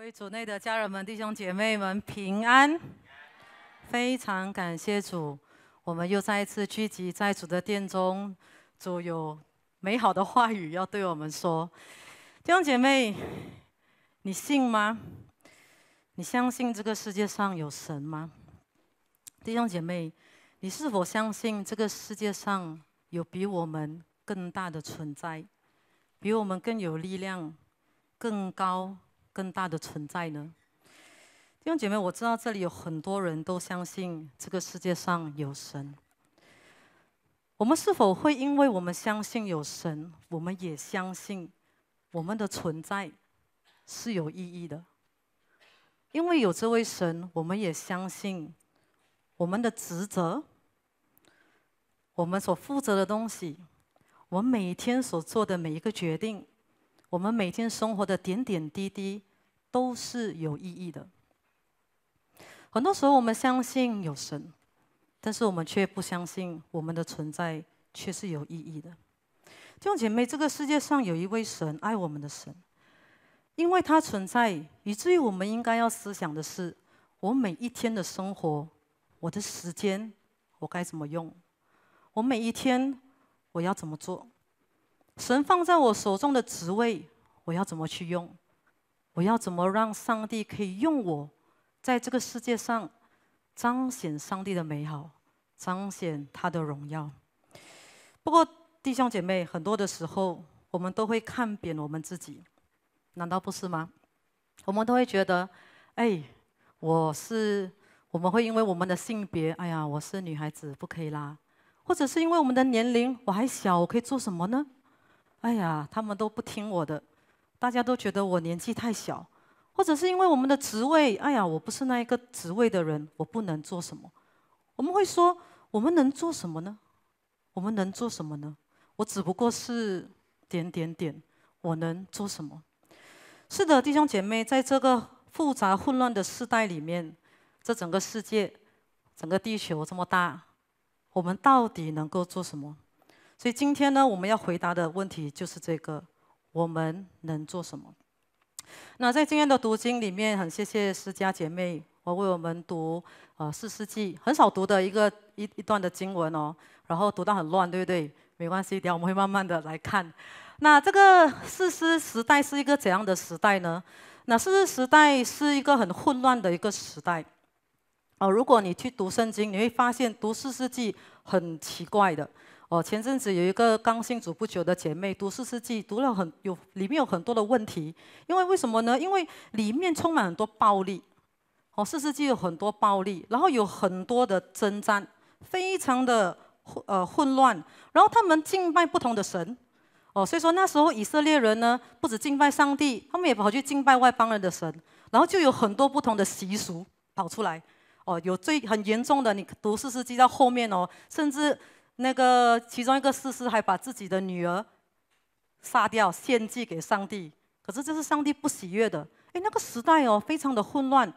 各位组内的家人们、弟兄姐妹们，平安！非常感谢主，我们又再一次聚集在主的殿中。主有美好的话语要对我们说，弟兄姐妹，你信吗？你相信这个世界上有神吗？弟兄姐妹，你是否相信这个世界上有比我们更大的存在，比我们更有力量、更高？更大的存在呢？弟兄姐妹，我知道这里有很多人都相信这个世界上有神。我们是否会因为我们相信有神，我们也相信我们的存在是有意义的？因为有这位神，我们也相信我们的职责，我们所负责的东西，我们每一天所做的每一个决定。我们每天生活的点点滴滴都是有意义的。很多时候，我们相信有神，但是我们却不相信我们的存在却是有意义的。弟兄姐妹，这个世界上有一位神爱我们的神，因为他存在，以至于我们应该要思想的是：我每一天的生活，我的时间我该怎么用？我每一天我要怎么做？神放在我手中的职位，我要怎么去用？我要怎么让上帝可以用我，在这个世界上彰显上帝的美好，彰显他的荣耀？不过，弟兄姐妹，很多的时候，我们都会看扁我们自己，难道不是吗？我们都会觉得，哎，我是……我们会因为我们的性别，哎呀，我是女孩子，不可以啦；或者是因为我们的年龄，我还小，我可以做什么呢？哎呀，他们都不听我的，大家都觉得我年纪太小，或者是因为我们的职位，哎呀，我不是那一个职位的人，我不能做什么。我们会说，我们能做什么呢？我们能做什么呢？我只不过是点点点，我能做什么？是的，弟兄姐妹，在这个复杂混乱的时代里面，这整个世界，整个地球这么大，我们到底能够做什么？所以今天呢，我们要回答的问题就是这个：我们能做什么？那在今天的读经里面，很谢谢施家姐妹，我为我们读呃四世纪很少读的一个一一段的经文哦。然后读到很乱，对不对？没关系，等下我们会慢慢的来看。那这个四世时代是一个怎样的时代呢？那四世时代是一个很混乱的一个时代哦。如果你去读圣经，你会发现读四世纪很奇怪的。哦，前阵子有一个刚信主不久的姐妹读《四世纪》，读了很有里面有很多的问题，因为为什么呢？因为里面充满很多暴力，哦，《四世纪》有很多暴力，然后有很多的征战，非常的呃混乱，然后他们敬拜不同的神，哦，所以说那时候以色列人呢，不止敬拜上帝，他们也跑去敬拜外邦人的神，然后就有很多不同的习俗跑出来，哦，有最很严重的，你读《四世纪》到后面哦，甚至。那个其中一个事师还把自己的女儿杀掉献祭给上帝，可是这是上帝不喜悦的。哎，那个时代哦，非常的混乱，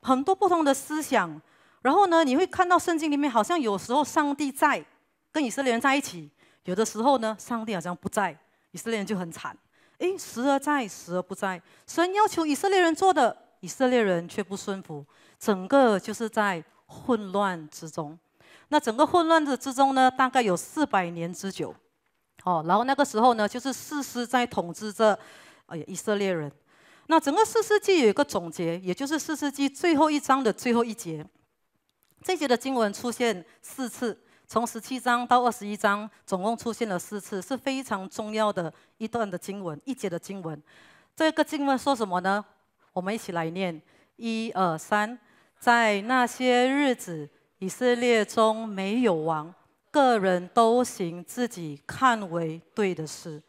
很多不同的思想。然后呢，你会看到圣经里面好像有时候上帝在跟以色列人在一起，有的时候呢，上帝好像不在，以色列人就很惨。哎，时而在，时而不在。神要求以色列人做的，以色列人却不顺服，整个就是在混乱之中。那整个混乱的之中呢，大概有四百年之久，哦，然后那个时候呢，就是四世在统治着，哎呀，以色列人。那整个四世纪有一个总结，也就是四世纪最后一章的最后一节，这节的经文出现四次，从十七章到二十一章，总共出现了四次，是非常重要的一段的经文，一节的经文。这个经文说什么呢？我们一起来念，一二三，在那些日子。以色列中没有王，个人都行自己看为对的事。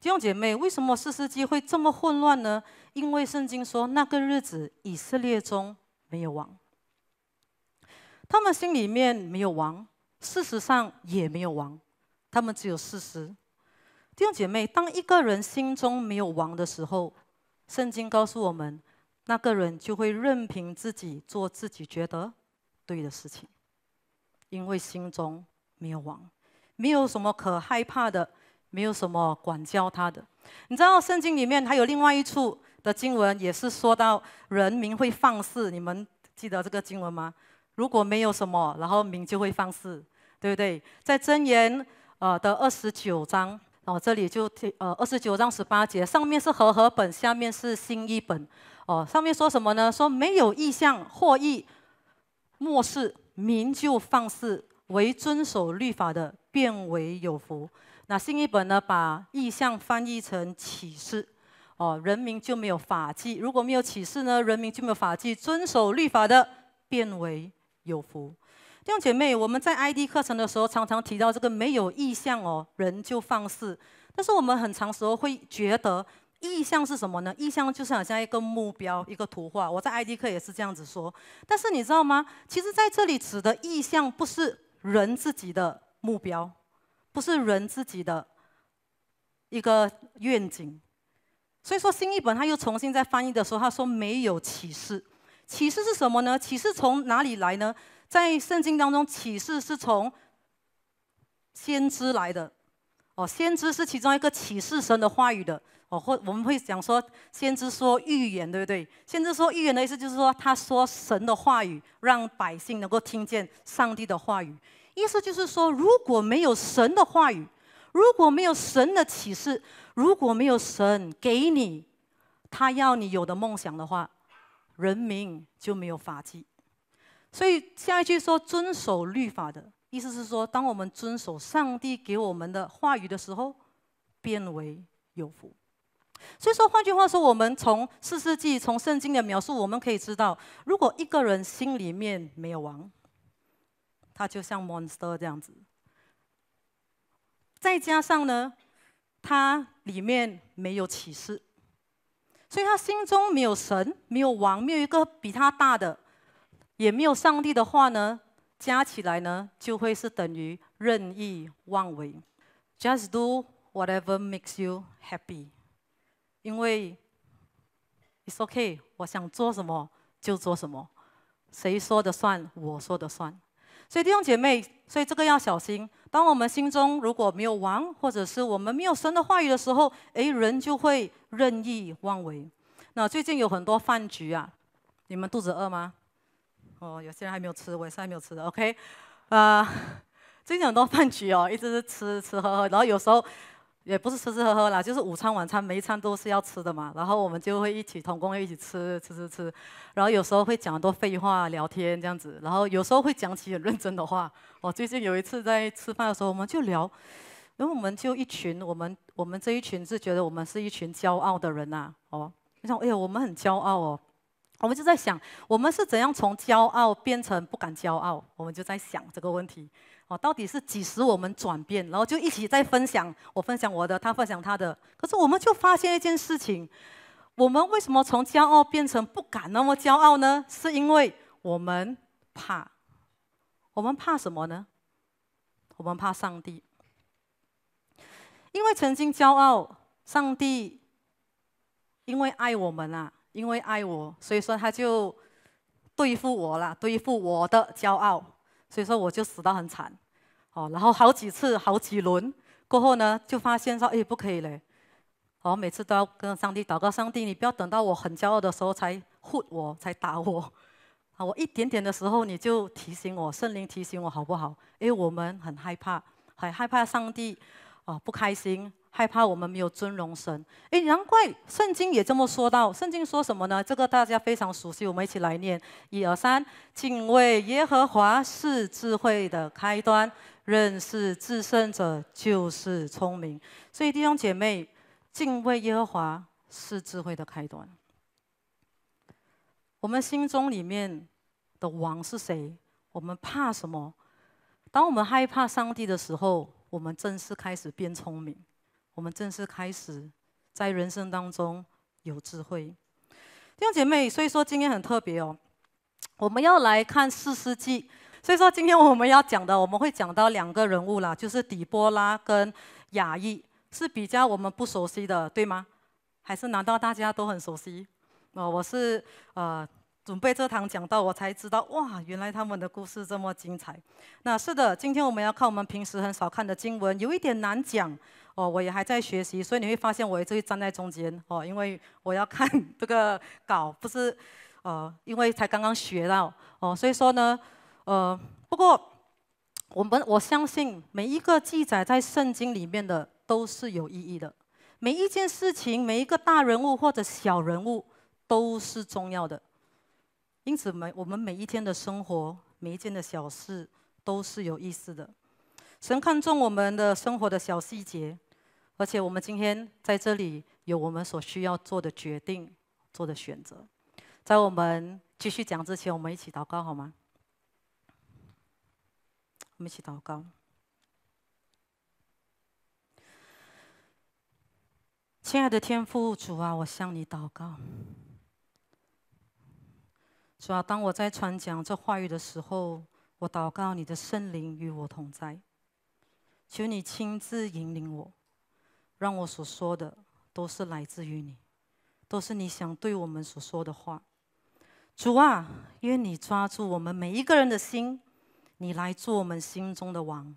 弟兄姐妹，为什么四世机会这么混乱呢？因为圣经说，那个日子以色列中没有王，他们心里面没有王，事实上也没有王，他们只有事实。弟兄姐妹，当一个人心中没有王的时候，圣经告诉我们，那个人就会任凭自己做自己觉得对的事情。因为心中没有王，没有什么可害怕的，没有什么管教他的。你知道圣经里面还有另外一处的经文，也是说到人民会放肆。你们记得这个经文吗？如果没有什么，然后民就会放肆，对不对？在箴言呃的二十九章，然后这里就呃二十九章十八节，上面是和合本，下面是新一本。哦，上面说什么呢？说没有意向，获益漠视。民就放肆，唯遵守律法的，变为有福。那新译本呢，把意象翻译成启示，哦，人民就没有法纪。如果没有启示呢，人民就没有法纪。遵守律法的，变为有福。弟兄姐妹，我们在 ID 课程的时候常常提到这个没有意象哦，人就放肆。但是我们很长时候会觉得。意向是什么呢？意向就是像一个目标、一个图画。我在 ID 课也是这样子说。但是你知道吗？其实在这里指的意向不是人自己的目标，不是人自己的一个愿景。所以说新译本他又重新在翻译的时候，他说没有启示。启示是什么呢？启示从哪里来呢？在圣经当中，启示是从先知来的。哦，先知是其中一个启示神的话语的哦，或我们会讲说，先知说预言，对不对？先知说预言的意思就是说，他说神的话语，让百姓能够听见上帝的话语。意思就是说，如果没有神的话语，如果没有神的启示，如果没有神给你他要你有的梦想的话，人民就没有法纪。所以下一句说遵守律法的。意思是说，当我们遵守上帝给我们的话语的时候，变为有福。所以说，换句话说，我们从四世纪从圣经的描述，我们可以知道，如果一个人心里面没有王，他就像 monster 这样子。再加上呢，他里面没有启示，所以他心中没有神，没有王，没有一个比他大的，也没有上帝的话呢。加起来呢，就会是等于任意妄为。Just do whatever makes you happy，因为 it's okay，我想做什么就做什么，谁说的算我说的算。所以弟兄姐妹，所以这个要小心。当我们心中如果没有王，或者是我们没有神的话语的时候，诶，人就会任意妄为。那最近有很多饭局啊，你们肚子饿吗？哦，有些人还没有吃，我也是还没有吃的。OK，啊，最近很多饭局哦，一直是吃吃喝喝，然后有时候也不是吃吃喝喝啦，就是午餐晚餐每一餐都是要吃的嘛。然后我们就会一起同工一起吃吃吃吃，然后有时候会讲很多废话聊天这样子，然后有时候会讲起很认真的话。哦，最近有一次在吃饭的时候，我们就聊，因为我们就一群，我们我们这一群是觉得我们是一群骄傲的人呐。哦，像哎呀，我们很骄傲哦。我们就在想，我们是怎样从骄傲变成不敢骄傲？我们就在想这个问题。哦，到底是几时我们转变？然后就一起在分享，我分享我的，他分享他的。可是我们就发现一件事情：我们为什么从骄傲变成不敢那么骄傲呢？是因为我们怕，我们怕什么呢？我们怕上帝，因为曾经骄傲，上帝因为爱我们啊。因为爱我，所以说他就对付我了，对付我的骄傲，所以说我就死得很惨，哦，然后好几次好几轮过后呢，就发现说，哎，不可以嘞，哦，每次都要跟上帝祷告，上帝，你不要等到我很骄傲的时候才护我，才打我，啊，我一点点的时候你就提醒我，圣灵提醒我好不好？因为我们很害怕，很害怕上帝，哦，不开心。害怕我们没有尊荣神，哎，难怪圣经也这么说到。圣经说什么呢？这个大家非常熟悉，我们一起来念一二三。敬畏耶和华是智慧的开端，认识至圣者就是聪明。所以弟兄姐妹，敬畏耶和华是智慧的开端。我们心中里面的王是谁？我们怕什么？当我们害怕上帝的时候，我们正式开始变聪明。我们正式开始，在人生当中有智慧，弟兄姐妹，所以说今天很特别哦，我们要来看四世纪。所以说今天我们要讲的，我们会讲到两个人物啦，就是底波拉跟雅意，是比较我们不熟悉的，对吗？还是难道大家都很熟悉？哦，我是呃准备这堂讲到，我才知道哇，原来他们的故事这么精彩。那是的，今天我们要看我们平时很少看的经文，有一点难讲。哦，我也还在学习，所以你会发现我一直站在中间哦，因为我要看 这个稿，不是呃，因为才刚刚学到哦，所以说呢，呃，不过我们我相信每一个记载在圣经里面的都是有意义的，每一件事情，每一个大人物或者小人物都是重要的，因此每我们每一天的生活，每一件的小事都是有意思的，神看重我们的生活的小细节。而且我们今天在这里有我们所需要做的决定、做的选择。在我们继续讲之前，我们一起祷告好吗？我们一起祷告。亲爱的天父主啊，我向你祷告。主啊，当我在传讲这话语的时候，我祷告你的圣灵与我同在，求你亲自引领我。让我所说的都是来自于你，都是你想对我们所说的话。主啊，愿你抓住我们每一个人的心，你来做我们心中的王。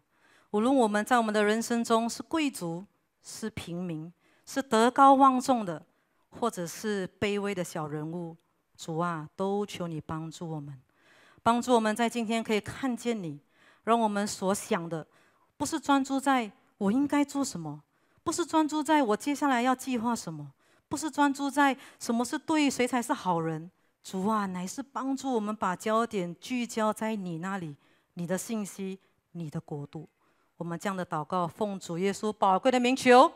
无论我们在我们的人生中是贵族、是平民、是德高望重的，或者是卑微的小人物，主啊，都求你帮助我们，帮助我们在今天可以看见你，让我们所想的不是专注在我应该做什么。不是专注在我接下来要计划什么，不是专注在什么是对谁才是好人，主啊，乃是帮助我们把焦点聚焦在你那里，你的信息，你的国度。我们这样的祷告，奉主耶稣宝贵的名求，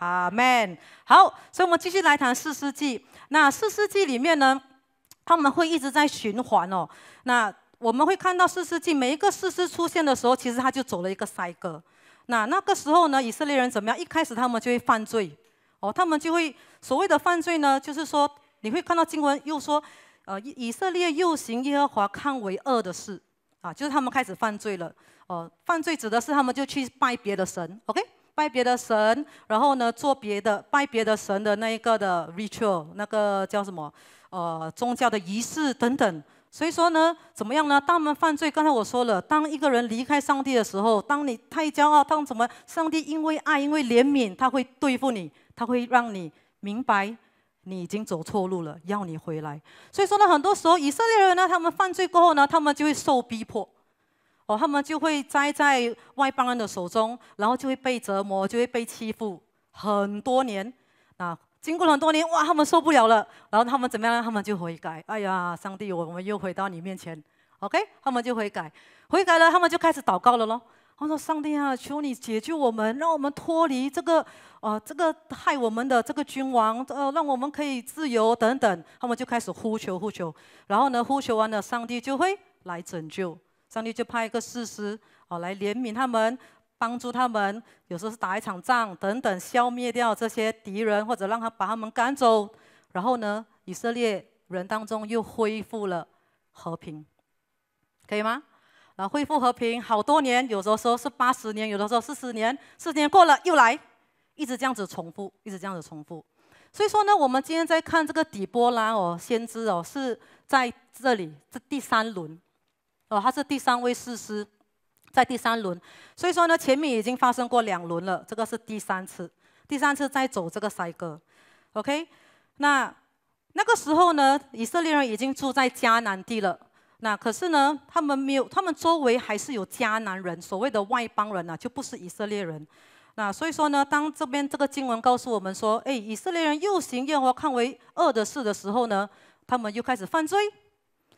阿门。好，所以我们继续来谈四世纪。那四世纪里面呢，他们会一直在循环哦。那我们会看到四世纪每一个四世出现的时候，其实他就走了一个赛格。那那个时候呢，以色列人怎么样？一开始他们就会犯罪，哦，他们就会所谓的犯罪呢，就是说你会看到经文又说，呃，以色列又行耶和华看为恶的事，啊，就是他们开始犯罪了。哦，犯罪指的是他们就去拜别的神，OK？拜别的神，然后呢，做别的拜别的神的那一个的 ritual，那个叫什么？呃，宗教的仪式等等。所以说呢，怎么样呢？他们犯罪，刚才我说了，当一个人离开上帝的时候，当你太骄傲，当什么，上帝因为爱，因为怜悯，他会对付你，他会让你明白你已经走错路了，要你回来。所以说呢，很多时候以色列人呢，他们犯罪过后呢，他们就会受逼迫，哦，他们就会栽在外邦人的手中，然后就会被折磨，就会被欺负很多年，啊。经过很多年，哇，他们受不了了，然后他们怎么样？他们就悔改。哎呀，上帝，我们又回到你面前，OK？他们就悔改，悔改了，他们就开始祷告了咯。他说：“上帝啊，求你解救我们，让我们脱离这个啊，这个害我们的这个君王，呃，让我们可以自由等等。”他们就开始呼求呼求，然后呢，呼求完了，上帝就会来拯救，上帝就派一个事师哦，来怜悯他们。帮助他们，有时候是打一场仗等等，消灭掉这些敌人，或者让他把他们赶走。然后呢，以色列人当中又恢复了和平，可以吗？啊，恢复和平好多年，有的时候是八十年，有的时候四十年，四十年过了又来，一直这样子重复，一直这样子重复。所以说呢，我们今天在看这个底波拉哦，先知哦是在这里，这第三轮哦，他是第三位施师。在第三轮，所以说呢，前面已经发生过两轮了，这个是第三次，第三次再走这个赛格。o k 那那个时候呢，以色列人已经住在迦南地了，那可是呢，他们没有，他们周围还是有迦南人，所谓的外邦人呢，就不是以色列人。那所以说呢，当这边这个经文告诉我们说，哎，以色列人又行耶和华看为恶的事的时候呢，他们又开始犯罪，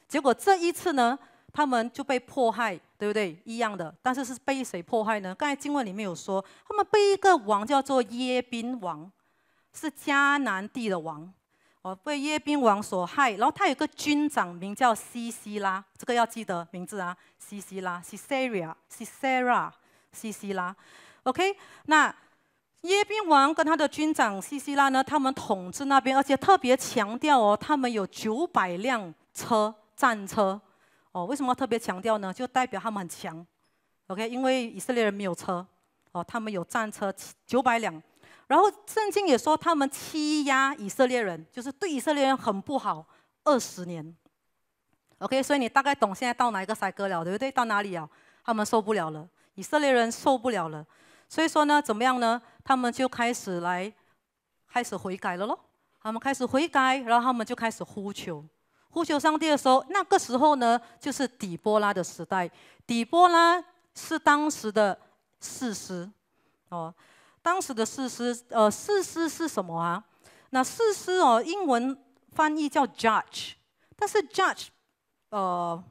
结果这一次呢？他们就被迫害，对不对？一样的，但是是被谁迫害呢？刚才经文里面有说，他们被一个王叫做耶宾王，是迦南地的王，哦，被耶宾王所害。然后他有个军长名叫西西拉，这个要记得名字啊，西西拉 c i s a r a c i s e r a 西西拉）。OK，那耶宾王跟他的军长西西拉呢，他们统治那边，而且特别强调哦，他们有九百辆车战车。哦，为什么特别强调呢？就代表他们很强，OK？因为以色列人没有车，哦，他们有战车九百辆，然后圣经也说他们欺压以色列人，就是对以色列人很不好，二十年，OK？所以你大概懂现在到哪一个塞格了，对不对？到哪里啊？他们受不了了，以色列人受不了了，所以说呢，怎么样呢？他们就开始来，开始悔改了喽，他们开始悔改，然后他们就开始呼求。呼求上帝的时候，那个时候呢，就是底波拉的时代。底波拉是当时的士师，哦，当时的士师，呃，士师是什么啊？那士师哦，英文翻译叫 judge，但是 judge，呃，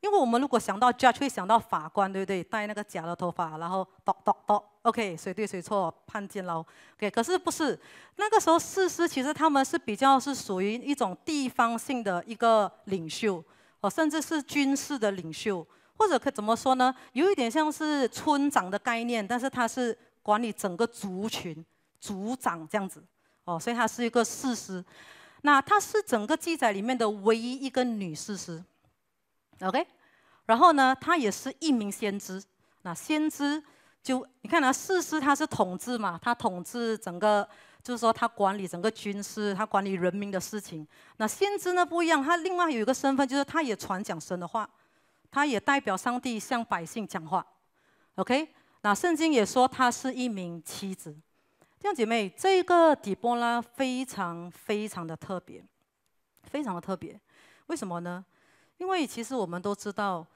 因为我们如果想到 judge，会想到法官，对不对？戴那个假的头发，然后 d o c d o d o OK，谁对谁错判监牢。o k 可是不是那个时候，四师其实他们是比较是属于一种地方性的一个领袖哦，甚至是军事的领袖，或者可怎么说呢？有一点像是村长的概念，但是他是管理整个族群族长这样子哦，所以他是一个四师。那他是整个记载里面的唯一一个女士师，OK。然后呢，她也是一名先知。那先知。就你看呐，四师他是统治嘛，他统治整个，就是说他管理整个军师，他管理人民的事情。那先知呢不一样，他另外有一个身份，就是他也传讲神的话，他也代表上帝向百姓讲话。OK，那圣经也说他是一名妻子。这样，姐妹，这个底波拉非常非常的特别，非常的特别。为什么呢？因为其实我们都知道。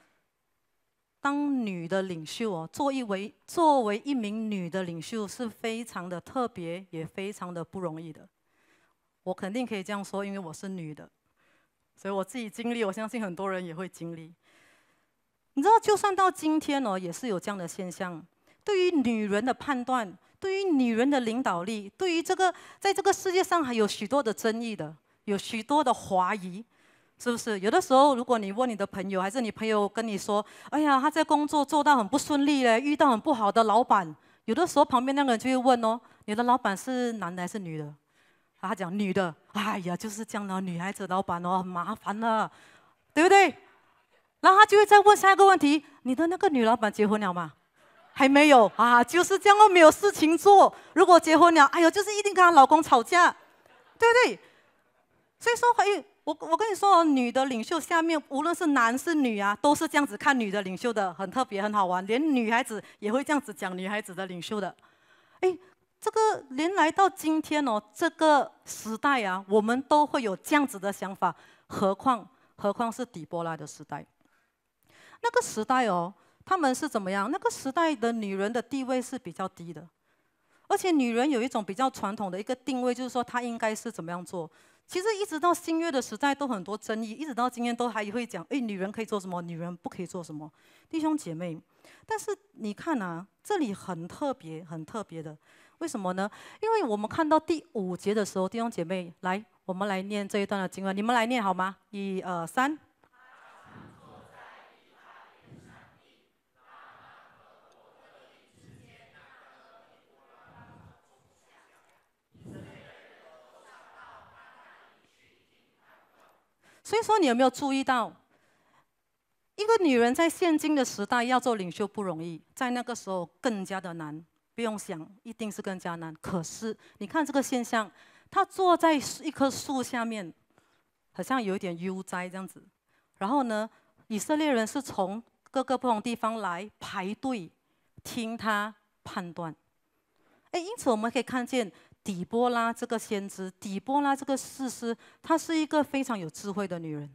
当女的领袖哦，作为作为一名女的领袖，是非常的特别，也非常的不容易的。我肯定可以这样说，因为我是女的，所以我自己经历，我相信很多人也会经历。你知道，就算到今天哦，也是有这样的现象：对于女人的判断，对于女人的领导力，对于这个，在这个世界上还有许多的争议的，有许多的怀疑。是不是有的时候，如果你问你的朋友，还是你朋友跟你说：“哎呀，他在工作做到很不顺利嘞，遇到很不好的老板。”有的时候旁边那个人就会问哦：“你的老板是男的还是女的？”他讲女的，哎呀，就是这样的，女孩子老板哦，很麻烦了，对不对？然后他就会再问下一个问题：“你的那个女老板结婚了吗？”还没有啊，就是这样哦，没有事情做。如果结婚了，哎呀，就是一定跟她老公吵架，对不对？所以说，哎我我跟你说，女的领袖下面，无论是男是女啊，都是这样子看女的领袖的，很特别，很好玩。连女孩子也会这样子讲女孩子的领袖的。哎，这个连来到今天哦，这个时代啊，我们都会有这样子的想法，何况何况是底波拉的时代。那个时代哦，他们是怎么样？那个时代的女人的地位是比较低的，而且女人有一种比较传统的一个定位，就是说她应该是怎么样做。其实一直到新约的时代都很多争议，一直到今天都还会讲，哎，女人可以做什么，女人不可以做什么，弟兄姐妹。但是你看啊，这里很特别，很特别的，为什么呢？因为我们看到第五节的时候，弟兄姐妹，来，我们来念这一段的经文，你们来念好吗？一二三。所以说，你有没有注意到，一个女人在现今的时代要做领袖不容易，在那个时候更加的难，不用想，一定是更加难。可是，你看这个现象，她坐在一棵树下面，好像有点悠哉这样子。然后呢，以色列人是从各个不同地方来排队听她判断。哎，因此我们可以看见。底波拉这个先知，底波拉这个士师，她是一个非常有智慧的女人，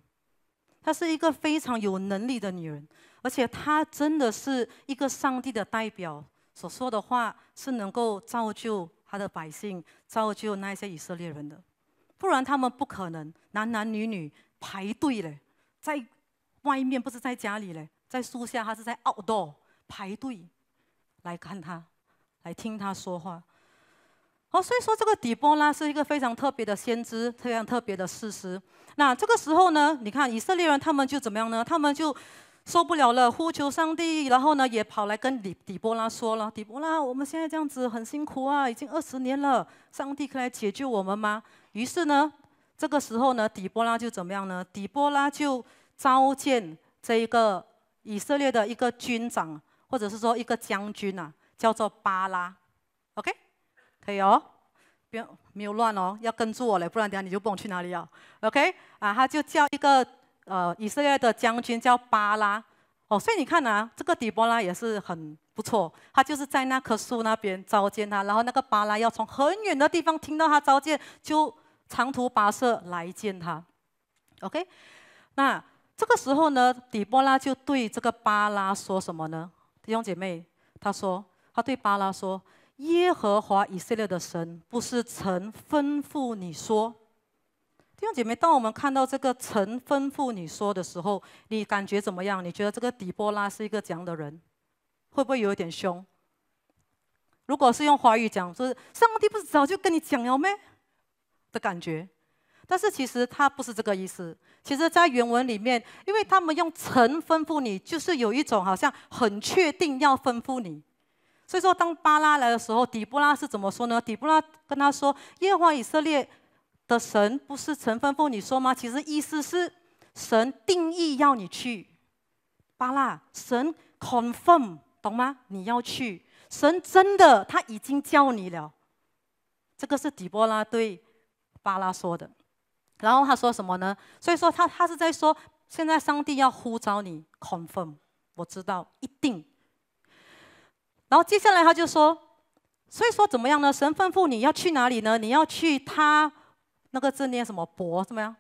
她是一个非常有能力的女人，而且她真的是一个上帝的代表，所说的话是能够造就她的百姓，造就那些以色列人的，不然他们不可能男男女女排队嘞，在外面不是在家里嘞，在树下，他是在 outdoor 排队来看他，来听他说话。哦，所以说这个底波拉是一个非常特别的先知，非常特别的事实。那这个时候呢，你看以色列人他们就怎么样呢？他们就受不了了，呼求上帝，然后呢也跑来跟底底波拉说了：“底波拉，我们现在这样子很辛苦啊，已经二十年了，上帝可以来解救我们吗？”于是呢，这个时候呢，底波拉就怎么样呢？底波拉就召见这一个以色列的一个军长，或者是说一个将军啊，叫做巴拉，OK。可以哦，不要没有乱哦，要跟住我嘞，不然等下你就不能去哪里了。OK，啊，他就叫一个呃以色列的将军叫巴拉，哦，所以你看啊，这个底波拉也是很不错，他就是在那棵树那边召见他，然后那个巴拉要从很远的地方听到他召见，就长途跋涉来见他。OK，那这个时候呢，底波拉就对这个巴拉说什么呢？弟兄姐妹，他说，他对巴拉说。耶和华以色列的神不是曾吩咐你说：“弟兄姐妹，当我们看到这个‘曾吩咐你说’的时候，你感觉怎么样？你觉得这个底波拉是一个怎样的人？会不会有一点凶？如果是用华语讲，就是上帝不是早就跟你讲了咩？的感觉？但是其实他不是这个意思。其实，在原文里面，因为他们用‘曾吩咐你’，就是有一种好像很确定要吩咐你。所以说，当巴拉来的时候，底波拉是怎么说呢？底波拉跟他说：“耶和华以色列的神不是曾吩咐你说吗？其实意思是神定义要你去。巴拉，神 confirm，懂吗？你要去，神真的他已经叫你了。这个是底波拉对巴拉说的。然后他说什么呢？所以说他他是在说，现在上帝要呼召你 confirm，我知道一定。”然后接下来他就说，所以说怎么样呢？神吩咐你要去哪里呢？你要去他那个字念什么伯怎么样？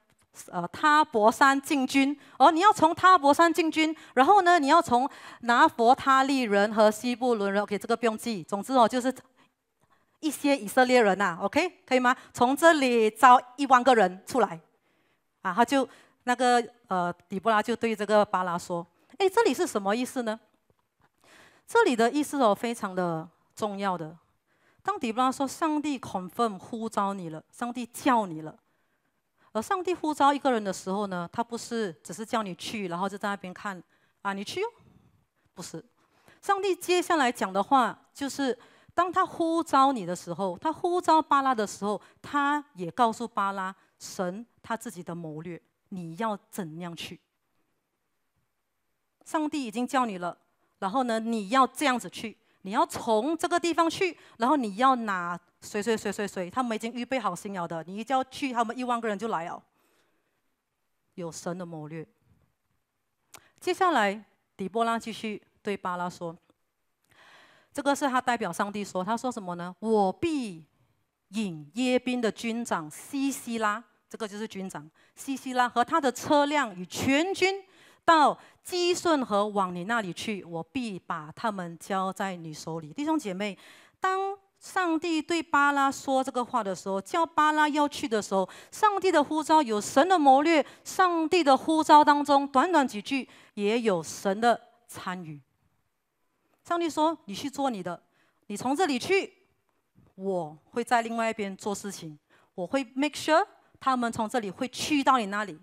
呃，他伯山进军，而你要从他伯山进军，然后呢，你要从拿佛他利人和西布伦人，OK，这个不用记。总之哦，就是一些以色列人呐，OK，可以吗？从这里招一万个人出来。啊，他就那个呃，底波拉就对这个巴拉说：“哎，这里是什么意思呢？”这里的意思哦，非常的重要的。当底布拉说：“上帝 confirm 呼召你了，上帝叫你了。”而上帝呼召一个人的时候呢，他不是只是叫你去，然后就在那边看啊，你去哟。不是，上帝接下来讲的话就是，当他呼召你的时候，他呼召巴拉的时候，他也告诉巴拉神他自己的谋略，你要怎样去。上帝已经叫你了。然后呢？你要这样子去，你要从这个地方去，然后你要拿谁谁谁谁谁，他们已经预备好新鸟的，你一叫去，他们一万个人就来了。有神的谋略。接下来，底波拉继续对巴拉说：“这个是他代表上帝说，他说什么呢？我必引耶宾的军长西西拉，这个就是军长西西拉和他的车辆与全军。”到基顺和往你那里去，我必把他们交在你手里。弟兄姐妹，当上帝对巴拉说这个话的时候，叫巴拉要去的时候，上帝的呼召有神的谋略。上帝的呼召当中，短短几句也有神的参与。上帝说：“你去做你的，你从这里去，我会在另外一边做事情。我会 make sure 他们从这里会去到你那里，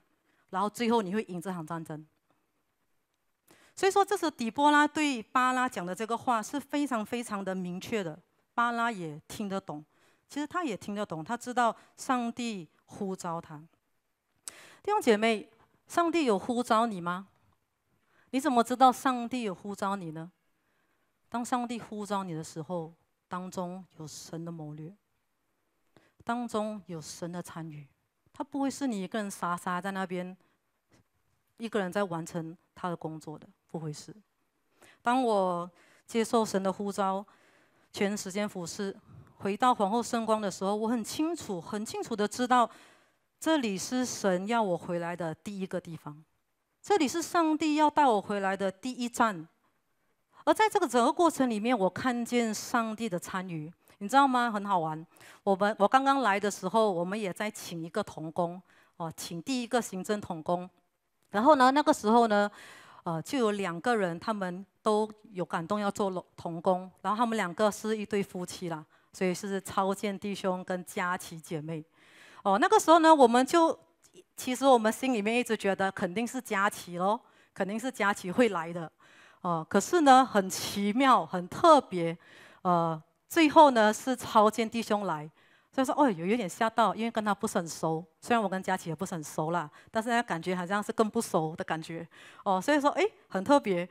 然后最后你会赢这场战争。”所以说，这是底波拉对巴拉讲的这个话是非常非常的明确的。巴拉也听得懂，其实他也听得懂，他知道上帝呼召他。弟兄姐妹，上帝有呼召你吗？你怎么知道上帝有呼召你呢？当上帝呼召你的时候，当中有神的谋略，当中有神的参与，他不会是你一个人傻傻在那边，一个人在完成他的工作的。不回事。当我接受神的呼召，全时间服侍，回到皇后圣光的时候，我很清楚、很清楚的知道，这里是神要我回来的第一个地方，这里是上帝要带我回来的第一站。而在这个整个过程里面，我看见上帝的参与，你知道吗？很好玩。我们我刚刚来的时候，我们也在请一个童工哦，请第一个行政童工。然后呢，那个时候呢。呃，就有两个人，他们都有感动要做童工，然后他们两个是一对夫妻啦，所以是超见弟兄跟佳琪姐妹，哦，那个时候呢，我们就其实我们心里面一直觉得肯定是佳琪咯，肯定是佳琪会来的，哦，可是呢，很奇妙，很特别，呃，最后呢是超见弟兄来。就说：“哦，有有点吓到，因为跟他不是很熟。虽然我跟佳琪也不是很熟啦，但是呢，感觉好像是更不熟的感觉。哦，所以说，哎，很特别。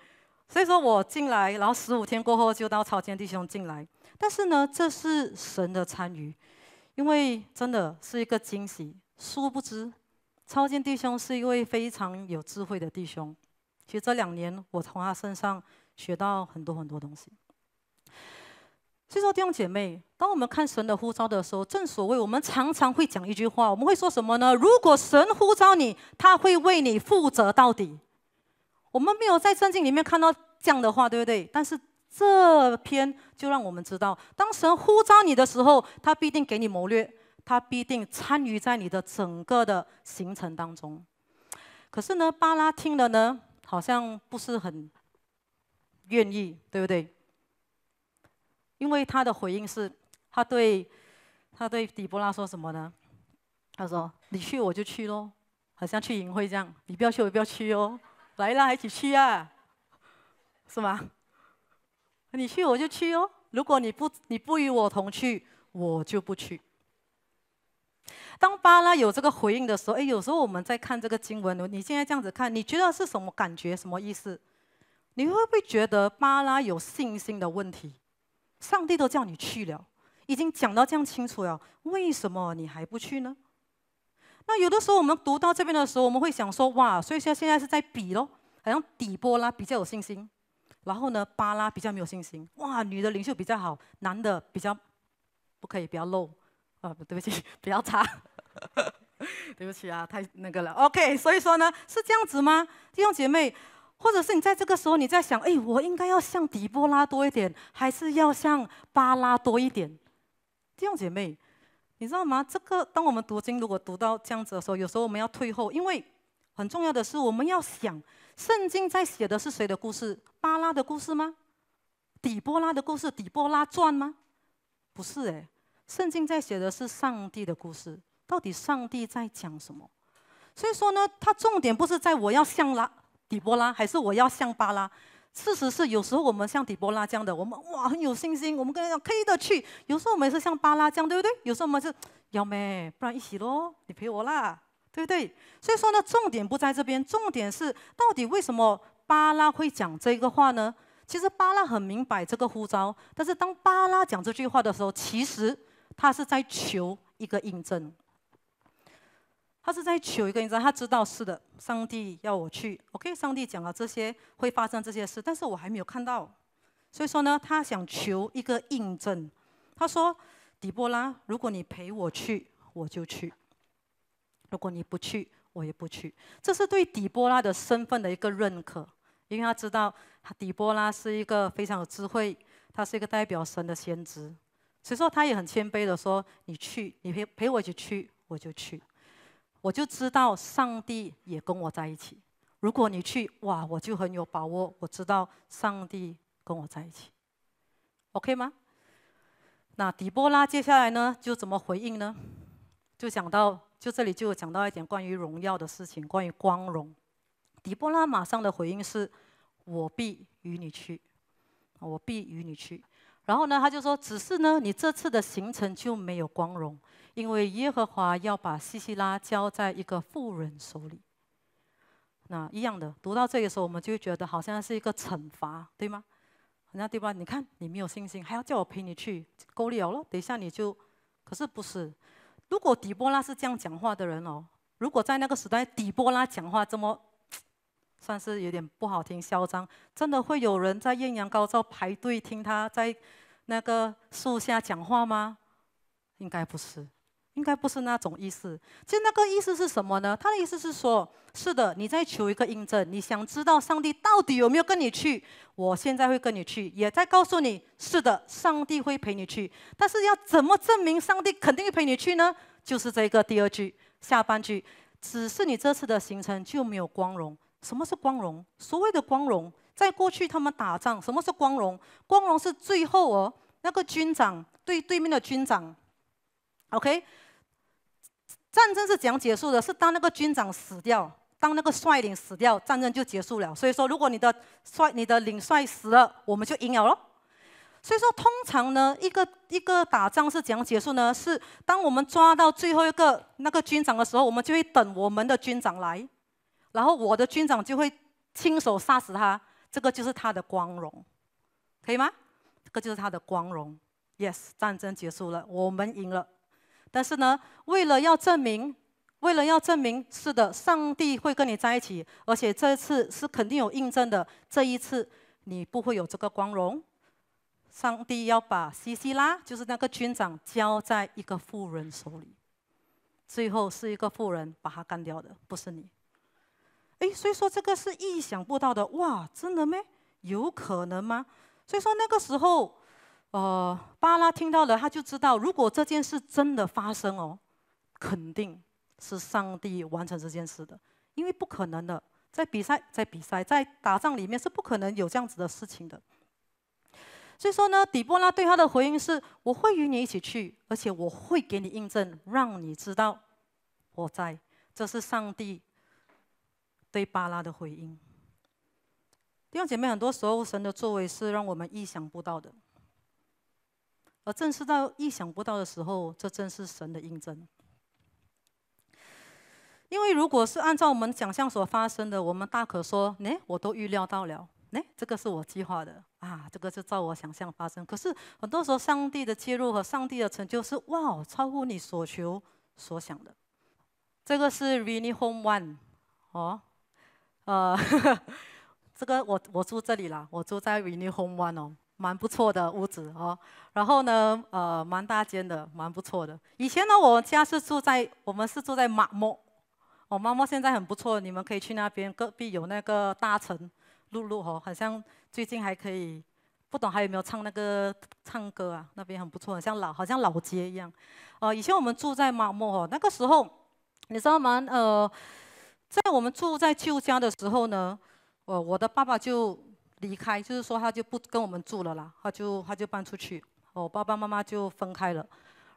所以说我进来，然后十五天过后就到超健弟兄进来。但是呢，这是神的参与，因为真的是一个惊喜。殊不知，超健弟兄是一位非常有智慧的弟兄。其实这两年我从他身上学到很多很多东西。所以说，弟兄姐妹。”当我们看神的呼召的时候，正所谓，我们常常会讲一句话，我们会说什么呢？如果神呼召你，他会为你负责到底。我们没有在圣经里面看到这样的话，对不对？但是这篇就让我们知道，当神呼召你的时候，他必定给你谋略，他必定参与在你的整个的行程当中。可是呢，巴拉听了呢，好像不是很愿意，对不对？因为他的回应是。他对他对底波拉说什么呢？他说：“你去我就去喽，好像去淫会这样。你不要去我不要去哦，来啦一起去啊，是吗？你去我就去哦。如果你不你不与我同去，我就不去。”当巴拉有这个回应的时候，哎，有时候我们在看这个经文，你现在这样子看，你觉得是什么感觉？什么意思？你会不会觉得巴拉有信心的问题？上帝都叫你去了。已经讲到这样清楚了，为什么你还不去呢？那有的时候我们读到这边的时候，我们会想说：哇，所以现在现在是在比咯，好像底波拉比较有信心，然后呢，巴拉比较没有信心。哇，女的领袖比较好，男的比较不可以，比较 low 啊，对不起，比较差。对不起啊，太那个了。OK，所以说呢，是这样子吗？弟兄姐妹，或者是你在这个时候你在想：哎，我应该要像底波拉多一点，还是要像巴拉多一点？弟兄姐妹，你知道吗？这个当我们读经，如果读到这样子的时候，有时候我们要退后，因为很重要的是我们要想，圣经在写的是谁的故事？巴拉的故事吗？底波拉的故事？底波拉传吗？不是诶，圣经在写的是上帝的故事。到底上帝在讲什么？所以说呢，它重点不是在我要像拉底波拉，还是我要像巴拉。事实是，有时候我们像底波拉这样的，我们哇很有信心，我们跟他讲可以的去。有时候我们是像巴拉样，对不对？有时候我们是幺妹，不然一起咯，你陪我啦，对不对？所以说呢，重点不在这边，重点是到底为什么巴拉会讲这个话呢？其实巴拉很明白这个呼召，但是当巴拉讲这句话的时候，其实他是在求一个印证。他是在求一个你知道，他知道是的，上帝要我去。OK，上帝讲了这些会发生这些事，但是我还没有看到，所以说呢，他想求一个印证。他说：“底波拉，如果你陪我去，我就去；如果你不去，我也不去。”这是对底波拉的身份的一个认可，因为他知道他底波拉是一个非常有智慧，他是一个代表神的先知，所以说他也很谦卑的说：“你去，你陪陪我一起去，我就去。”我就知道上帝也跟我在一起。如果你去，哇，我就很有把握。我知道上帝跟我在一起，OK 吗？那底波拉接下来呢，就怎么回应呢？就讲到，就这里就讲到一点关于荣耀的事情，关于光荣。底波拉马上的回应是：“我必与你去，我必与你去。”然后呢，他就说：“只是呢，你这次的行程就没有光荣，因为耶和华要把西西拉交在一个妇人手里。”那一样的，读到这个时候，我们就会觉得好像是一个惩罚，对吗？那对吧？你看你没有信心，还要叫我陪你去勾里了，等一下你就……可是不是？如果底波拉是这样讲话的人哦，如果在那个时代底波拉讲话这么……算是有点不好听，嚣张。真的会有人在艳阳高照排队听他在那个树下讲话吗？应该不是，应该不是那种意思。就那个意思是什么呢？他的意思是说，是的，你在求一个印证，你想知道上帝到底有没有跟你去。我现在会跟你去，也在告诉你是的，上帝会陪你去。但是要怎么证明上帝肯定会陪你去呢？就是这个第二句下半句，只是你这次的行程就没有光荣。什么是光荣？所谓的光荣，在过去他们打仗，什么是光荣？光荣是最后哦，那个军长对对面的军长，OK，战争是怎样结束的，是当那个军长死掉，当那个率领死掉，战争就结束了。所以说，如果你的率你的领帅死了，我们就赢了咯。所以说，通常呢，一个一个打仗是怎样结束呢？是当我们抓到最后一个那个军长的时候，我们就会等我们的军长来。然后我的军长就会亲手杀死他，这个就是他的光荣，可以吗？这个就是他的光荣。Yes，战争结束了，我们赢了。但是呢，为了要证明，为了要证明，是的，上帝会跟你在一起，而且这次是肯定有印证的。这一次你不会有这个光荣，上帝要把西西拉，就是那个军长，交在一个富人手里，最后是一个富人把他干掉的，不是你。哎，所以说这个是意想不到的哇！真的咩？有可能吗？所以说那个时候，呃，巴拉听到了，他就知道，如果这件事真的发生哦，肯定是上帝完成这件事的，因为不可能的，在比赛、在比赛、在打仗里面是不可能有这样子的事情的。所以说呢，底波拉对他的回应是：“我会与你一起去，而且我会给你印证，让你知道我在，这是上帝。”对巴拉的回应，弟兄姐妹，很多时候神的作为是让我们意想不到的，而正是到意想不到的时候，这正是神的印证。因为如果是按照我们想象所发生的，我们大可说：“哎，我都预料到了，哎，这个是我计划的啊，这个就照我想象发生。”可是很多时候，上帝的介入和上帝的成就，是哇，超乎你所求所想的。这个是 r e a n i y Home One” 哦。呃，这个我我住这里啦，我住在维尼红湾哦，蛮不错的屋子哦。然后呢，呃，蛮大间的，蛮不错的。以前呢，我家是住在我们是住在马莫，我妈妈现在很不错，你们可以去那边。隔壁有那个大城，露露哦，好像最近还可以，不懂还有没有唱那个唱歌啊？那边很不错，像老好像老街一样。哦，以前我们住在马莫哦，那个时候你知道吗？呃。在我们住在旧家的时候呢，我我的爸爸就离开，就是说他就不跟我们住了啦，他就他就搬出去，哦，爸爸妈妈就分开了。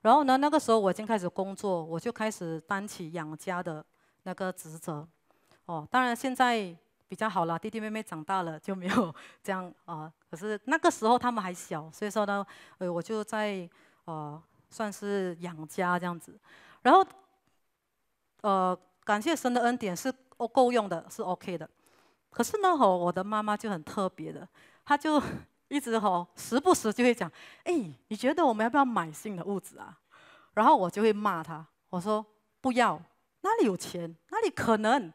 然后呢，那个时候我已经开始工作，我就开始担起养家的那个职责。哦，当然现在比较好了，弟弟妹妹长大了就没有这样啊。可是那个时候他们还小，所以说呢，呃，我就在呃算是养家这样子。然后，呃。感谢神的恩典是够用的，是 OK 的。可是呢，吼，我的妈妈就很特别的，她就一直吼，时不时就会讲：“哎，你觉得我们要不要买新的物质啊？”然后我就会骂她，我说：“不要，哪里有钱，哪里可能？”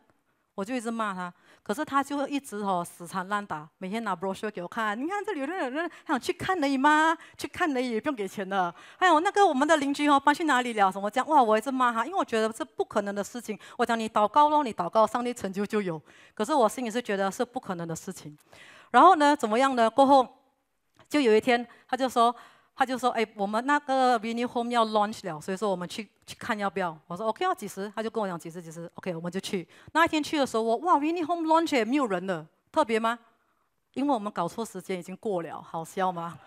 我就一直骂她。可是他就会一直吼死缠烂打，每天拿 brochure 给我看，你看这里、有人有人他想去看而已吗？去看而已，不用给钱的。还有那个我们的邻居哦搬去哪里了什么这样，哇！我一直骂他，因为我觉得这不可能的事情。我讲你祷告咯，你祷告，上帝成就就有。可是我心里是觉得是不可能的事情。然后呢，怎么样呢？过后就有一天，他就说。他就说：“哎，我们那个 Vini Home 要 launch 了，所以说我们去去看要不要。”我说：“OK，要几时？”他就跟我讲：“几时？几时 o k 我们就去。那一天去的时候，我哇，Vini Home launch 也没有人的，特别吗？因为我们搞错时间，已经过了，好笑吗？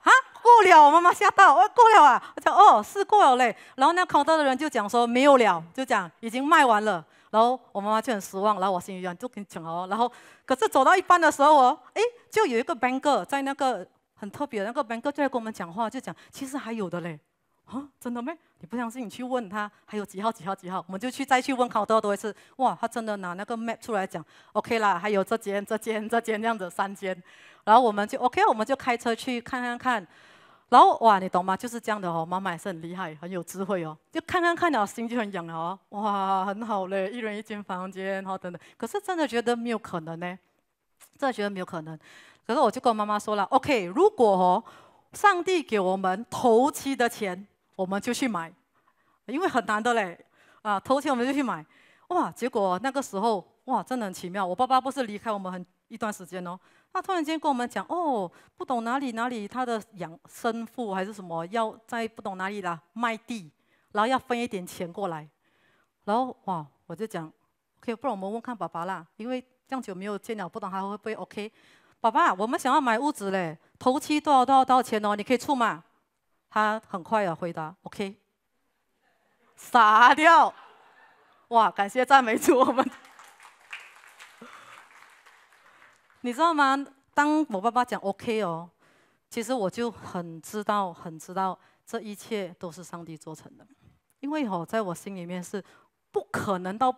啊，过了，我妈妈吓到，哦，过了啊！我讲哦，是过了嘞。然后那口到的人就讲说没有了，就讲已经卖完了。然后我妈妈就很失望。然后我心里想：“就跟你讲哦，然后可是走到一半的时候，哦，哎，就有一个 b a n k e r 在那个。很特别，那个 b n 哥就在跟我们讲话，就讲其实还有的嘞，啊，真的没？你不相信？你去问他，还有几号、几号、几号？我们就去再去问好多多一次，哇，他真的拿那个 Map 出来讲，OK 啦，还有这间、这间、这间，这样子三间，然后我们就 OK，我们就开车去看看看，然后哇，你懂吗？就是这样的哦，妈妈也是很厉害，很有智慧哦，就看看看，了心就很痒了哦，哇，很好嘞，一人一间房间哦、等等。可是真的觉得没有可能呢，真的觉得没有可能。可是我就跟我妈妈说了，OK，如果哦，上帝给我们头期的钱，我们就去买，因为很难的嘞，啊，头期我们就去买，哇，结果那个时候哇，真的很奇妙。我爸爸不是离开我们很一段时间哦，他突然间跟我们讲，哦，不懂哪里哪里，他的养生父还是什么要在不懂哪里啦卖地，然后要分一点钱过来，然后哇，我就讲，OK，不然我们问看爸爸啦，因为这么久没有见了，不懂他会不会 OK。爸爸，我们想要买屋子嘞，头期多少多少多少钱哦？你可以出吗？他很快啊回答，OK，傻掉！哇，感谢赞美主我们。你知道吗？当我爸爸讲 OK 哦，其实我就很知道，很知道这一切都是上帝做成的，因为哦，在我心里面是不可能到。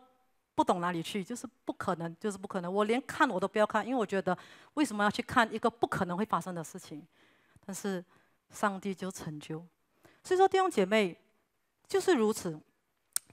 不懂哪里去，就是不可能，就是不可能。我连看我都不要看，因为我觉得为什么要去看一个不可能会发生的事情？但是上帝就成就，所以说弟兄姐妹就是如此，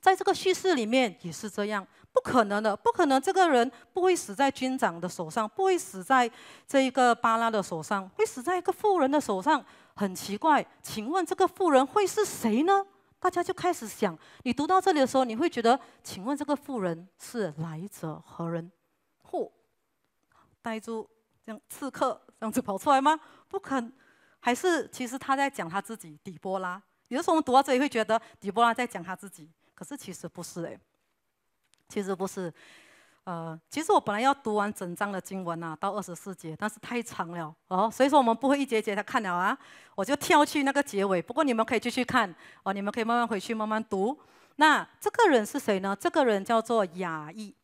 在这个叙事里面也是这样，不可能的，不可能这个人不会死在军长的手上，不会死在这一个巴拉的手上，会死在一个富人的手上，很奇怪。请问这个富人会是谁呢？大家就开始想，你读到这里的时候，你会觉得，请问这个妇人是来者何人？或呆住，这样刺客这样子跑出来吗？不肯，还是其实他在讲他自己底波拉。有的时候我们读到这里会觉得底波拉在讲他自己，可是其实不是诶，其实不是。呃，其实我本来要读完整章的经文呐，到二十四节，但是太长了哦，所以说我们不会一节节的看了啊，我就跳去那个结尾。不过你们可以继续看哦，你们可以慢慢回去慢慢读。那这个人是谁呢？这个人叫做雅意，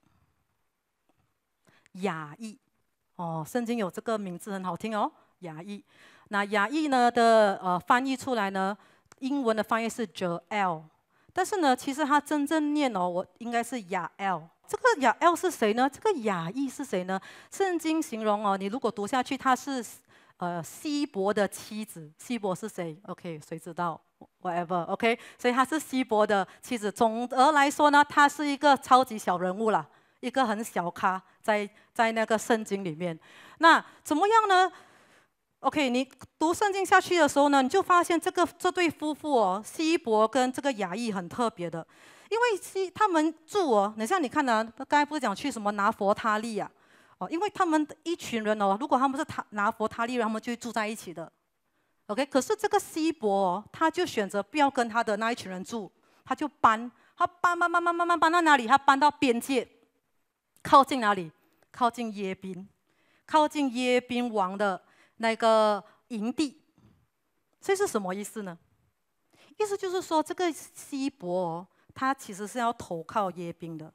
雅意哦，圣经有这个名字很好听哦，雅意。那雅意呢的呃翻译出来呢，英文的翻译是 Joel。但是呢，其实他真正念哦，我应该是雅 L。这个雅 L 是谁呢？这个雅意是谁呢？圣经形容哦，你如果读下去，他是呃希伯的妻子。希伯是谁？OK，谁知道？Whatever，OK。所以他是希伯的妻子。总而来说呢，他是一个超级小人物了，一个很小咖在在那个圣经里面。那怎么样呢？OK，你读圣经下去的时候呢，你就发现这个这对夫妇哦，西伯跟这个雅意很特别的，因为西他们住哦，你像你看呢，刚才不是讲去什么拿佛他利啊，哦，因为他们一群人哦，如果他们是他拿佛他利，他们就住在一起的。OK，可是这个西伯他就选择不要跟他的那一群人住，他就搬，他搬搬搬搬搬搬搬到哪里？他搬到边界，靠近哪里？靠近耶宾，靠近耶宾王的。那个营地，这是什么意思呢？意思就是说，这个西伯他其实是要投靠耶宾的，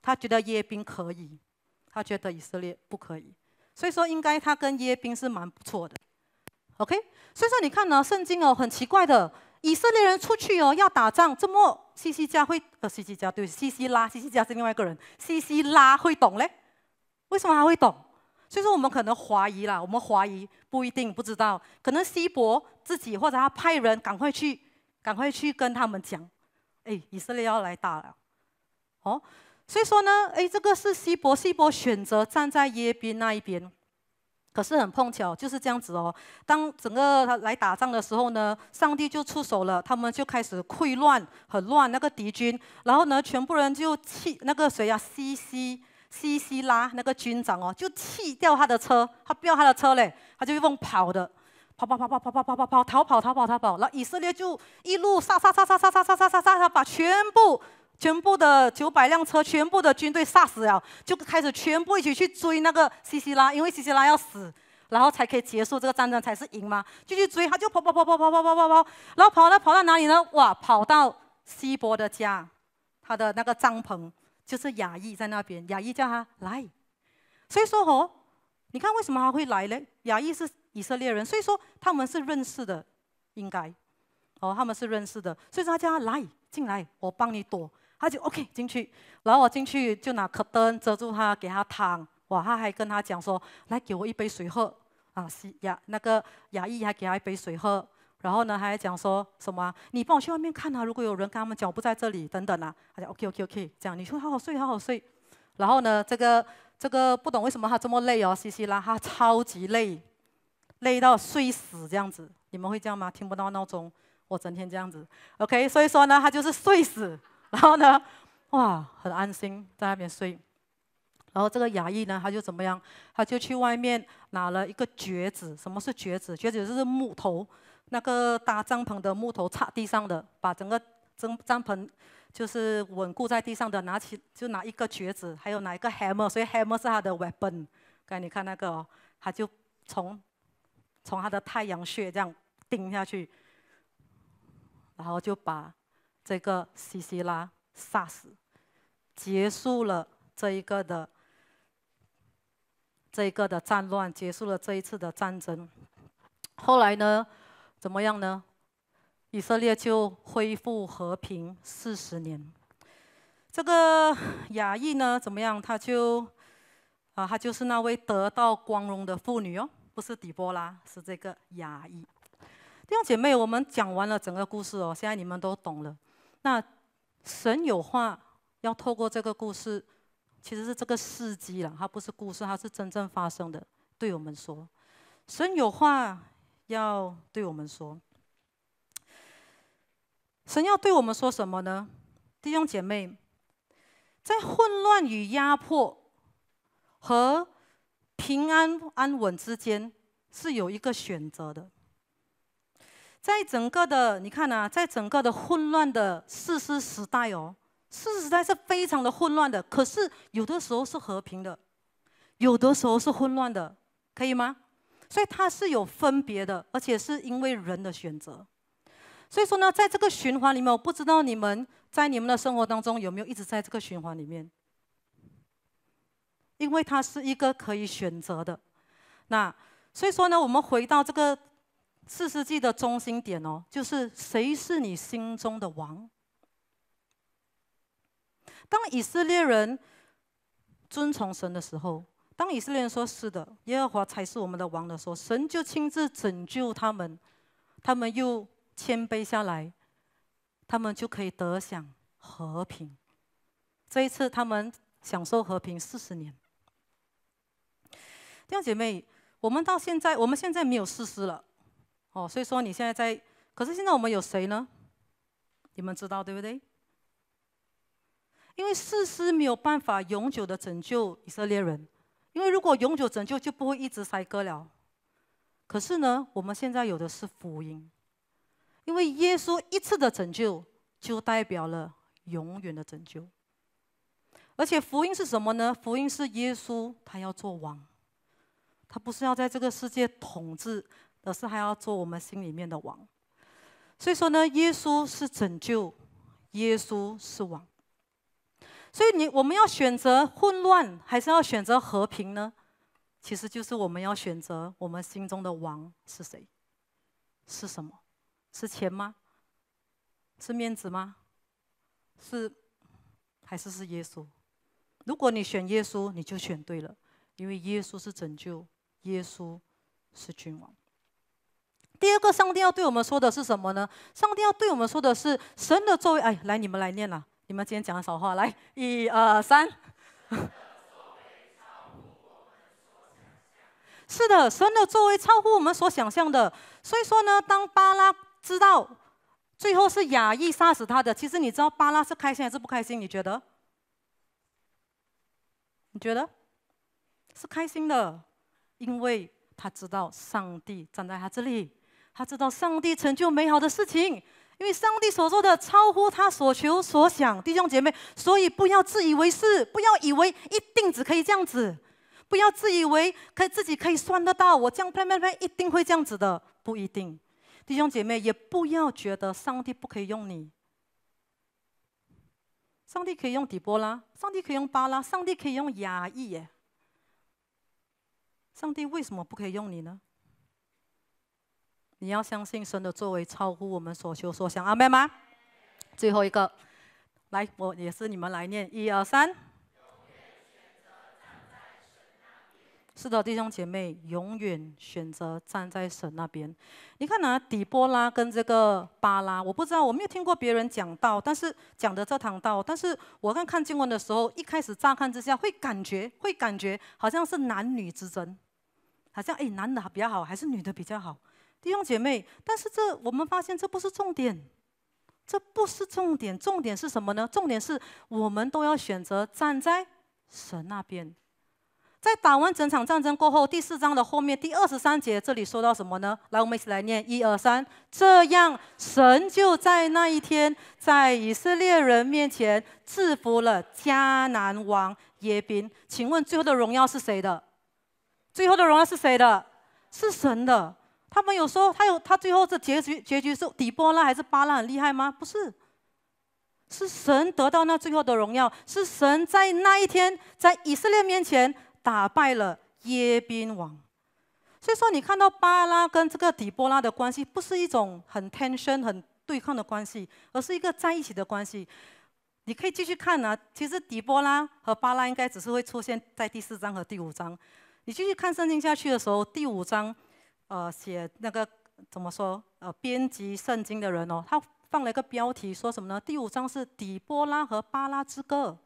他觉得耶宾可以，他觉得以色列不可以，所以说应该他跟耶宾是蛮不错的。OK，所以说你看呢，圣经哦很奇怪的，以色列人出去哦要打仗，这么西西加会，呃西西加对西西拉，西西加是另外一个人，西西拉会懂嘞？为什么他会懂？所以说我们可能怀疑啦，我们怀疑不一定不知道，可能西伯自己或者他派人赶快去，赶快去跟他们讲，哎，以色列要来打了，哦，所以说呢，哎，这个是西伯，西伯选择站在耶宾那一边，可是很碰巧就是这样子哦。当整个他来打仗的时候呢，上帝就出手了，他们就开始溃乱，很乱那个敌军，然后呢，全部人就气那个谁啊，西西。西西拉那个军长哦，就弃掉他的车，他不要他的车嘞，他就用跑的，跑跑跑跑跑跑跑跑跑，逃跑逃跑逃跑。然后以色列就一路杀杀杀杀杀杀杀杀杀杀，他把全部全部的九百辆车，全部的军队杀死了，就开始全部一起去追那个西西拉，因为西西拉要死，然后才可以结束这个战争，才是赢嘛，就去追，他就跑跑跑跑跑跑跑跑跑，然后跑到跑到哪里呢？哇，跑到西伯的家，他的那个帐篷。就是亚裔在那边，亚裔叫他来，所以说哦，你看为什么他会来呢？亚裔是以色列人，所以说他们是认识的，应该，哦他们是认识的，所以说他叫他来进来，我帮你躲，他就 OK 进去，然后我进去就拿可灯遮住他，给他躺，哇，他还跟他讲说，来给我一杯水喝啊，是亚那个亚裔还给他一杯水喝。然后呢，还讲说什么？你帮我去外面看啊，如果有人跟他们脚步在这里，等等啊。他讲 OK OK OK，这样你说好好睡，好好睡。然后呢，这个这个不懂为什么他这么累哦，西西啦，他超级累，累到睡死这样子。你们会这样吗？听不到闹钟，我整天这样子 OK。所以说呢，他就是睡死。然后呢，哇，很安心在那边睡。然后这个牙医呢，他就怎么样？他就去外面拿了一个橛子。什么是橛子？橛子就是木头。那个搭帐篷的木头插地上的，把整个整帐篷就是稳固在地上的，拿起就拿一个橛子，还有拿一个 hammer，所以 hammer 是他的 weapon。刚才你看那个哦，他就从从他的太阳穴这样钉下去，然后就把这个西西拉杀死，结束了这一个的这一个的战乱，结束了这一次的战争。后来呢？怎么样呢？以色列就恢复和平四十年。这个雅意呢，怎么样？她就啊，她就是那位得到光荣的妇女哦，不是底波拉，是这个雅意。弟兄姐妹，我们讲完了整个故事哦，现在你们都懂了。那神有话要透过这个故事，其实是这个事迹了，它不是故事，它是真正发生的，对我们说，神有话。要对我们说，神要对我们说什么呢？弟兄姐妹，在混乱与压迫和平安安稳之间，是有一个选择的。在整个的，你看啊，在整个的混乱的事实时代哦，事实时代是非常的混乱的。可是有的时候是和平的，有的时候是混乱的，可以吗？所以它是有分别的，而且是因为人的选择。所以说呢，在这个循环里面，我不知道你们在你们的生活当中有没有一直在这个循环里面，因为它是一个可以选择的。那所以说呢，我们回到这个四世纪的中心点哦，就是谁是你心中的王？当以色列人遵从神的时候。当以色列人说“是的，耶和华才是我们的王”的时候，神就亲自拯救他们。他们又谦卑下来，他们就可以得享和平。这一次，他们享受和平四十年。弟兄姐妹，我们到现在，我们现在没有事师了。哦，所以说你现在在，可是现在我们有谁呢？你们知道对不对？因为事师没有办法永久的拯救以色列人。因为如果永久拯救就不会一直塞割了，可是呢，我们现在有的是福音，因为耶稣一次的拯救就代表了永远的拯救。而且福音是什么呢？福音是耶稣他要做王，他不是要在这个世界统治，而是还要做我们心里面的王。所以说呢，耶稣是拯救，耶稣是王。所以，你我们要选择混乱，还是要选择和平呢？其实就是我们要选择我们心中的王是谁，是什么？是钱吗？是面子吗？是？还是是耶稣？如果你选耶稣，你就选对了，因为耶稣是拯救，耶稣是君王。第二个，上帝要对我们说的是什么呢？上帝要对我们说的是神的作为。哎，来，你们来念了。你们今天讲的少话，来，一二三。是的，神的作为超乎我们所想象的。所以说呢，当巴拉知道最后是亚裔杀死他的，其实你知道巴拉是开心还是不开心？你觉得？你觉得？是开心的，因为他知道上帝站在他这里，他知道上帝成就美好的事情。因为上帝所做的超乎他所求所想，弟兄姐妹，所以不要自以为是，不要以为一定只可以这样子，不要自以为可以自己可以算得到，我这样拍拍拍一定会这样子的，不一定。弟兄姐妹，也不要觉得上帝不可以用你，上帝可以用底波拉，上帝可以用巴拉，上帝可以用雅意耶，上帝为什么不可以用你呢？你要相信神的作为超乎我们所求所想，阿妹吗？最后一个，来，我也是你们来念一二三。是的，弟兄姐妹，永远选择站在神那边。你看哪，底波拉跟这个巴拉，我不知道，我没有听过别人讲道，但是讲的这堂道，但是我刚看经文的时候，一开始乍看之下会感觉，会感觉好像是男女之争，好像哎，男的比较好，还是女的比较好？弟兄姐妹，但是这我们发现这不是重点，这不是重点，重点是什么呢？重点是我们都要选择站在神那边。在打完整场战争过后，第四章的后面第二十三节，这里说到什么呢？来，我们一起来念一二三。这样，神就在那一天在以色列人面前制服了迦南王耶宾。请问，最后的荣耀是谁的？最后的荣耀是谁的？是神的。他们有时候，他有他最后的结局，结局是底波拉还是巴拉很厉害吗？不是，是神得到那最后的荣耀，是神在那一天在以色列面前打败了耶宾王。所以说，你看到巴拉跟这个底波拉的关系，不是一种很 tension 很对抗的关系，而是一个在一起的关系。你可以继续看啊，其实底波拉和巴拉应该只是会出现在第四章和第五章。你继续看圣经下去的时候，第五章。呃，写那个怎么说？呃，编辑圣经的人哦，他放了一个标题，说什么呢？第五章是底波拉和巴拉之歌，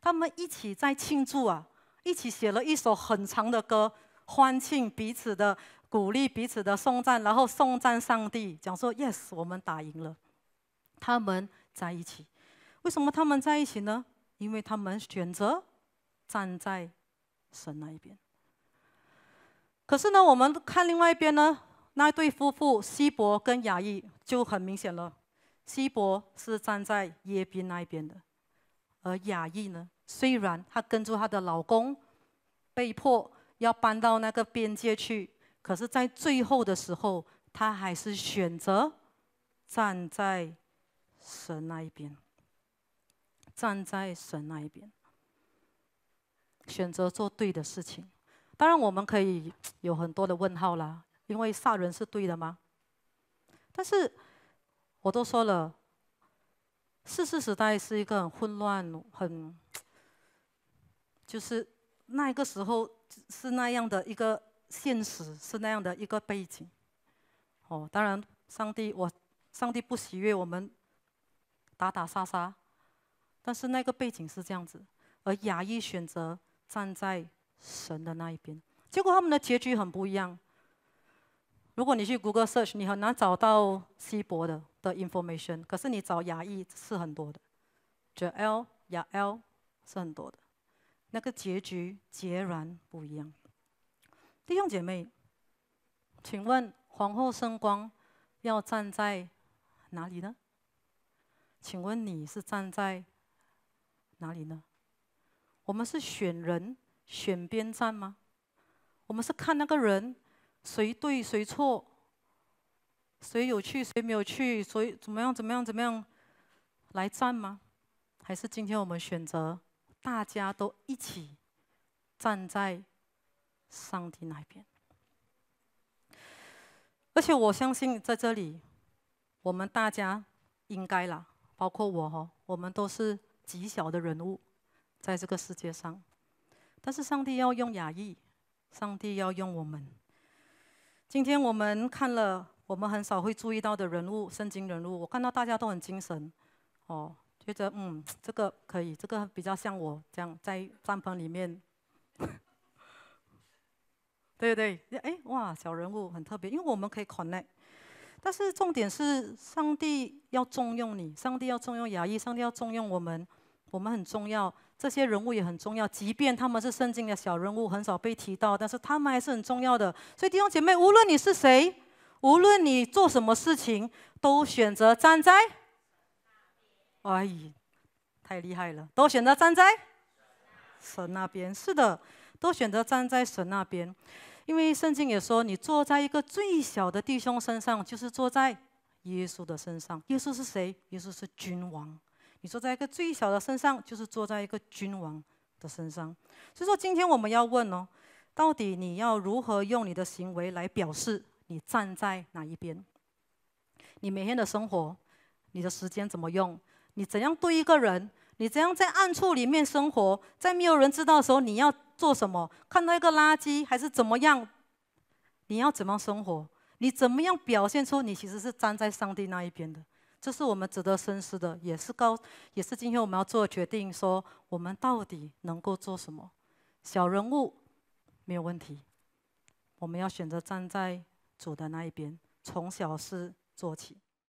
他们一起在庆祝啊，一起写了一首很长的歌，欢庆彼此的鼓励，彼此的颂赞，然后颂赞上帝，讲说 yes，我们打赢了。他们在一起，为什么他们在一起呢？因为他们选择站在神那一边。可是呢，我们看另外一边呢，那对夫妇西伯跟雅意就很明显了。西伯是站在耶宾那一边的，而雅意呢，虽然她跟着她的老公，被迫要搬到那个边界去，可是，在最后的时候，她还是选择站在神那一边，站在神那一边，选择做对的事情。当然，我们可以有很多的问号啦。因为杀人是对的吗？但是我都说了，四世时代是一个很混乱、很就是那一个时候是那样的一个现实，是那样的一个背景。哦，当然，上帝，我上帝不喜悦我们打打杀杀，但是那个背景是这样子。而亚裔选择站在。神的那一边，结果他们的结局很不一样。如果你去 Google search，你很难找到希伯的的 information，可是你找雅意是很多的，JL 雅 L 是很多的，那个结局截然不一样。弟兄姐妹，请问皇后圣光要站在哪里呢？请问你是站在哪里呢？我们是选人。选边站吗？我们是看那个人谁对谁错，谁有去谁没有去，所以怎么样怎么样怎么样来站吗？还是今天我们选择大家都一起站在上帝那边？而且我相信在这里，我们大家应该啦，包括我哈，我们都是极小的人物，在这个世界上。但是上帝要用雅意，上帝要用我们。今天我们看了我们很少会注意到的人物，圣经人物。我看到大家都很精神，哦，觉得嗯，这个可以，这个比较像我这样在帐篷里面，对对？哎，哇，小人物很特别，因为我们可以 connect。但是重点是，上帝要重用你，上帝要重用雅意，上帝要重用我们，我们很重要。这些人物也很重要，即便他们是圣经的小人物，很少被提到，但是他们还是很重要的。所以弟兄姐妹，无论你是谁，无论你做什么事情，都选择站在。哎，太厉害了，都选择站在神那边。是的，都选择站在神那边，因为圣经也说，你坐在一个最小的弟兄身上，就是坐在耶稣的身上。耶稣是谁？耶稣是君王。你坐在一个最小的身上，就是坐在一个君王的身上。所以说，今天我们要问哦，到底你要如何用你的行为来表示你站在哪一边？你每天的生活，你的时间怎么用？你怎样对一个人？你怎样在暗处里面生活，在没有人知道的时候，你要做什么？看到一个垃圾还是怎么样？你要怎么生活？你怎么样表现出你其实是站在上帝那一边的？这是我们值得深思的，也是高，也是今天我们要做决定，说我们到底能够做什么？小人物没有问题，我们要选择站在主的那一边，从小事做起。